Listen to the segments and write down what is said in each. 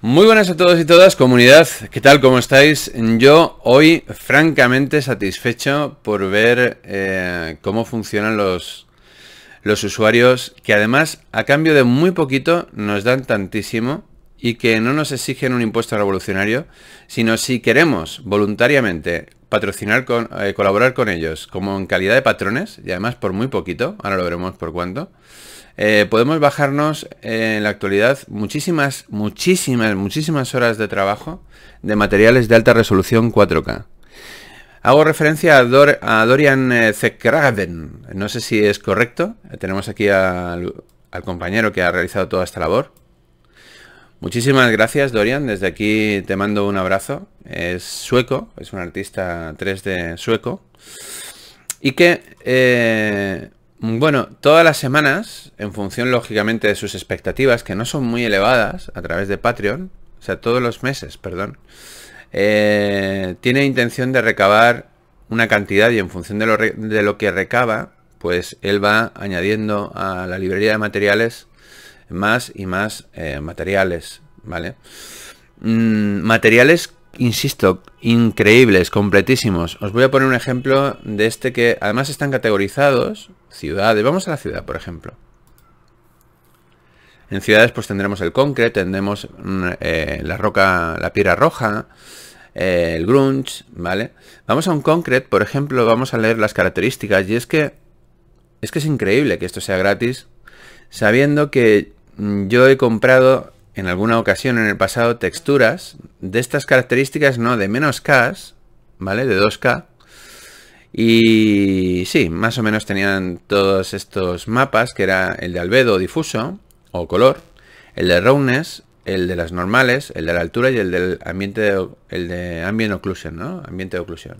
Muy buenas a todos y todas, comunidad. ¿Qué tal? ¿Cómo estáis? Yo hoy francamente satisfecho por ver eh, cómo funcionan los, los usuarios, que además a cambio de muy poquito nos dan tantísimo y que no nos exigen un impuesto revolucionario, sino si queremos voluntariamente patrocinar, con, eh, colaborar con ellos como en calidad de patrones, y además por muy poquito, ahora lo veremos por cuánto, eh, podemos bajarnos eh, en la actualidad muchísimas, muchísimas, muchísimas horas de trabajo de materiales de alta resolución 4K. Hago referencia a, Dorian eh, Zekraven, no sé si es correcto, tenemos aquí al, compañero que ha realizado toda esta labor. Muchísimas gracias Dorian, desde aquí te mando un abrazo. Es sueco, es un artista 3D sueco y que bueno, todas las semanas, en función lógicamente de sus expectativas, que no son muy elevadas a través de Patreon, o sea, todos los meses, perdón, eh, tiene intención de recabar una cantidad y en función de lo, que recaba, pues él va añadiendo a la librería de materiales más y más eh, materiales, ¿vale? Mm, materiales insisto, increíbles, completísimos. Os voy a poner un ejemplo de este que además están categorizados. Ciudades, vamos a la ciudad, por ejemplo. En ciudades pues tendremos el concrete, tendremos mm, eh, la roca, la piedra roja, eh, el grunge, ¿vale? Vamos a un concreto, por ejemplo, vamos a leer las características y es que es que es increíble que esto sea gratis, sabiendo que mm, yo he comprado en alguna ocasión en el pasado texturas de estas características, no, de menos K, ¿vale? De 2K. Y sí, más o menos tenían todos estos mapas, que era el de albedo difuso o color, el de roughness, el de las normales, el de la altura y el del ambiente de, el de ambient occlusion, ¿no? Ambiente de oclusión.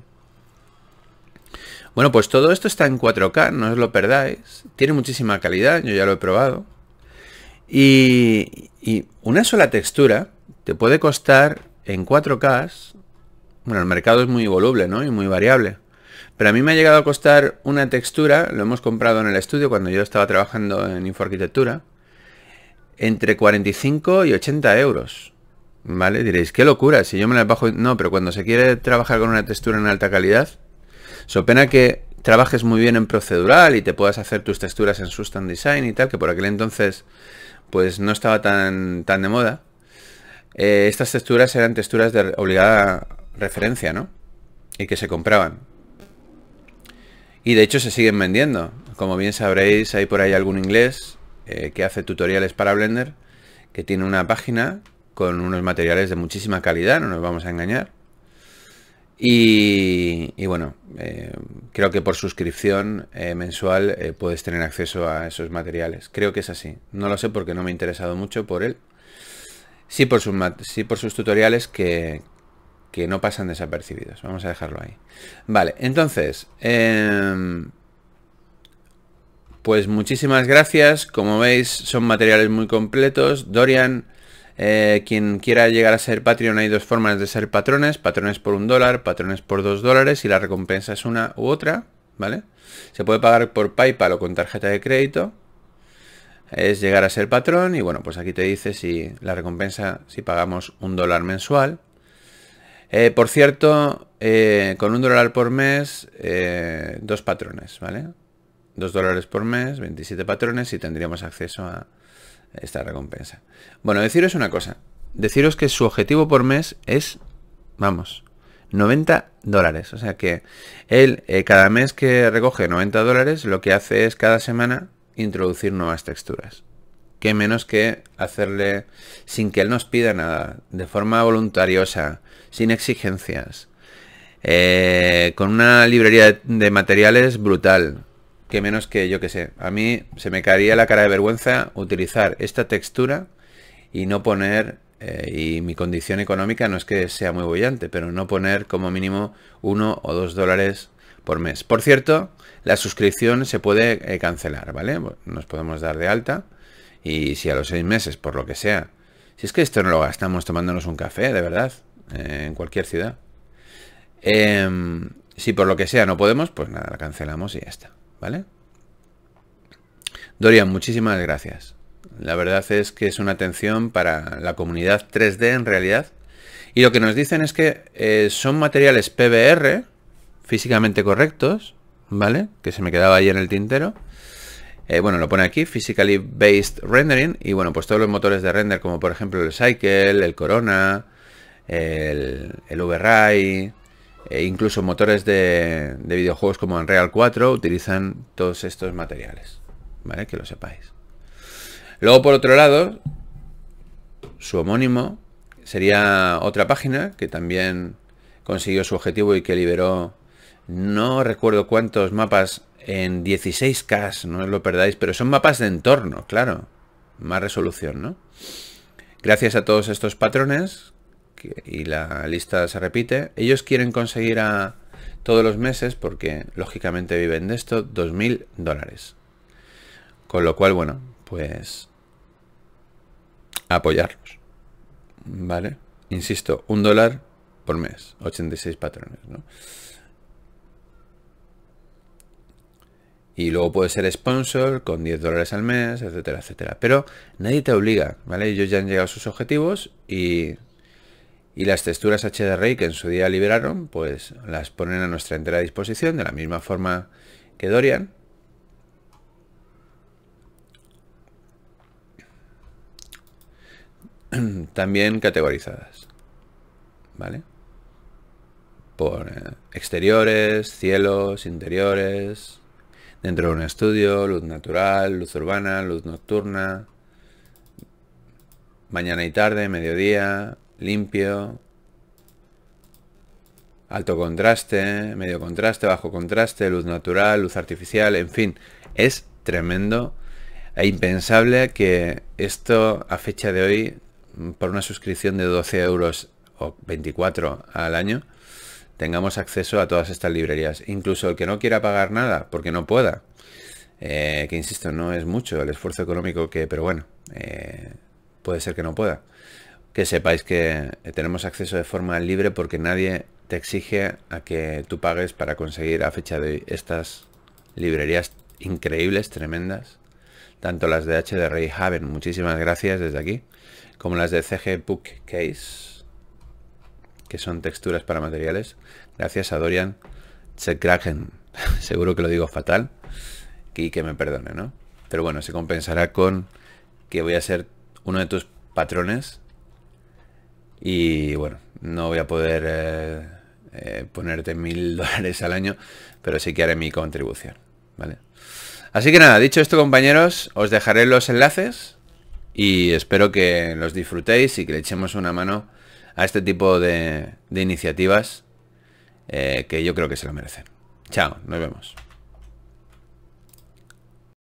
Bueno, pues todo esto está en 4K, no os lo perdáis. Tiene muchísima calidad, yo ya lo he probado. Y, una sola textura te puede costar en 4K, bueno, el mercado es muy voluble, ¿no? Y muy variable. Pero a mí me ha llegado a costar una textura, lo hemos comprado en el estudio cuando yo estaba trabajando en infoarquitectura, entre 45 y 80 euros. ¿Vale? Diréis, qué locura, si yo me la bajo... No, pero cuando se quiere trabajar con una textura en alta calidad, so pena que trabajes muy bien en procedural y te puedas hacer tus texturas en Sustan Design y tal, que por aquel entonces pues no estaba tan, tan de moda, eh, estas texturas eran texturas de obligada referencia, ¿no? Y que se compraban. Y de hecho se siguen vendiendo. Como bien sabréis, hay por ahí algún inglés eh, que hace tutoriales para Blender, que tiene una página con unos materiales de muchísima calidad, no nos vamos a engañar. Y, bueno, eh, creo que por suscripción eh, mensual eh, puedes tener acceso a esos materiales. Creo que es así. No lo sé porque no me he interesado mucho por él. Sí por sus, tutoriales que no pasan desapercibidos. Vamos a dejarlo ahí. Vale, entonces... Em, pues muchísimas gracias. Como veis, son materiales muy completos. Dorian... Eh, quien quiera llegar a ser Patreon hay dos formas de ser patrones. Patrones por un dólar, patrones por dos dólares y la recompensa es una u otra, ¿vale? Se puede pagar por PayPal o con tarjeta de crédito. Es llegar a ser patrón y bueno, pues aquí te dice si la recompensa, si pagamos un dólar mensual. Eh, por cierto, eh, con un dólar por mes, dos patrones, ¿vale? Dos dólares por mes, 27 patrones y tendríamos acceso a, esta recompensa. Bueno, deciros una cosa. Deciros que su objetivo por mes es, vamos, 90 dólares. O sea que él eh, cada mes que recoge 90 dólares lo que hace es cada semana introducir nuevas texturas. Que menos que hacerle sin que él nos pida nada, de forma voluntariosa, sin exigencias, eh, con una librería de materiales brutal, que menos que yo que sé. A mí se me caería la cara de vergüenza utilizar esta textura y no poner, eh, y mi condición económica no es que sea muy bollante, pero no poner como mínimo uno o dos dólares por mes. Por cierto, la suscripción se puede eh, cancelar, ¿vale? Nos podemos dar de alta y si a los seis meses, por lo que sea, si es que esto no lo gastamos tomándonos un café, de verdad, eh, en cualquier ciudad. Em, si por lo que sea no podemos, pues nada, la cancelamos y ya está. ¿vale? Dorian, muchísimas gracias. La verdad es que es una atención para la comunidad 3D en realidad. Y lo que nos dicen es que eh, son materiales PBR, físicamente correctos, ¿vale? Que se me quedaba ahí en el tintero. Eh, bueno, lo pone aquí, Physically Based Rendering, y bueno, pues todos los motores de render, como por ejemplo el Cycle, el Corona, el, el ray. E incluso motores de, videojuegos como real 4 utilizan todos estos materiales. ¿Vale? Que lo sepáis. Luego, por otro lado, su homónimo sería otra página que también consiguió su objetivo y que liberó no recuerdo cuántos mapas en 16K, no lo perdáis, pero son mapas de entorno, claro. Más resolución, ¿no? Gracias a todos estos patrones y la lista se repite. Ellos quieren conseguir a todos los meses, porque lógicamente viven de esto, 2.000 dólares. Con lo cual, bueno, pues apoyarlos. ¿Vale? Insisto, un dólar por mes, 86 patrones, ¿no? Y luego puede ser sponsor con 10 dólares al mes, etcétera, etcétera. Pero nadie te obliga, ¿vale? Ellos ya han llegado a sus objetivos y y las texturas HDRI que en su día liberaron, pues las ponen a nuestra entera disposición de la misma forma que Dorian. También categorizadas, ¿vale? Por eh, exteriores, cielos, interiores, dentro de un estudio, luz natural, luz urbana, luz nocturna, mañana y tarde, mediodía, limpio, alto contraste, medio contraste, bajo contraste, luz natural, luz artificial, en fin, es tremendo e impensable que esto a fecha de hoy, por una suscripción de 12 euros o 24 al año, tengamos acceso a todas estas librerías. Incluso el que no quiera pagar nada, porque no pueda, eh, que insisto, no es mucho el esfuerzo económico que, pero bueno, eh, puede ser que no pueda que sepáis que tenemos acceso de forma libre porque nadie te exige a que tú pagues para conseguir a fecha de estas librerías increíbles, tremendas. Tanto las de H de Haven muchísimas gracias desde aquí, como las de CG Bookcase, que son texturas para materiales. Gracias a Dorian Tsekragen, seguro que lo digo fatal, y que me perdone, ¿no? Pero bueno, se compensará con que voy a ser uno de tus patrones y bueno, no voy a poder eh, eh, ponerte mil dólares al año, pero sí que haré mi contribución, ¿vale? Así que nada, dicho esto compañeros, os dejaré los enlaces y espero que los disfrutéis y que le echemos una mano a este tipo de, iniciativas eh, que yo creo que se lo merecen. Chao, nos vemos.